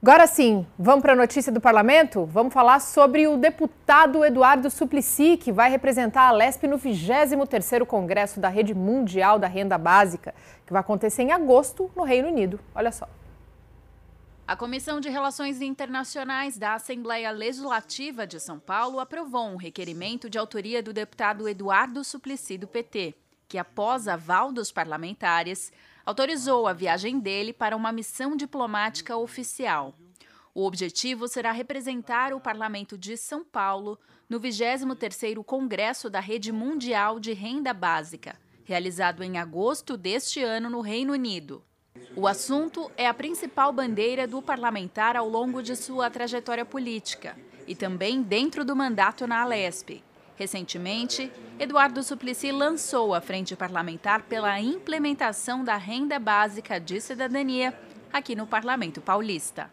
Agora sim, vamos para a notícia do parlamento? Vamos falar sobre o deputado Eduardo Suplicy, que vai representar a Lesp no 23º Congresso da Rede Mundial da Renda Básica, que vai acontecer em agosto no Reino Unido. Olha só. A Comissão de Relações Internacionais da Assembleia Legislativa de São Paulo aprovou um requerimento de autoria do deputado Eduardo Suplicy do PT que, após aval dos parlamentares, autorizou a viagem dele para uma missão diplomática oficial. O objetivo será representar o Parlamento de São Paulo no 23º Congresso da Rede Mundial de Renda Básica, realizado em agosto deste ano no Reino Unido. O assunto é a principal bandeira do parlamentar ao longo de sua trajetória política e também dentro do mandato na Alesp. Recentemente, Eduardo Suplicy lançou a Frente Parlamentar pela implementação da renda básica de cidadania aqui no Parlamento Paulista.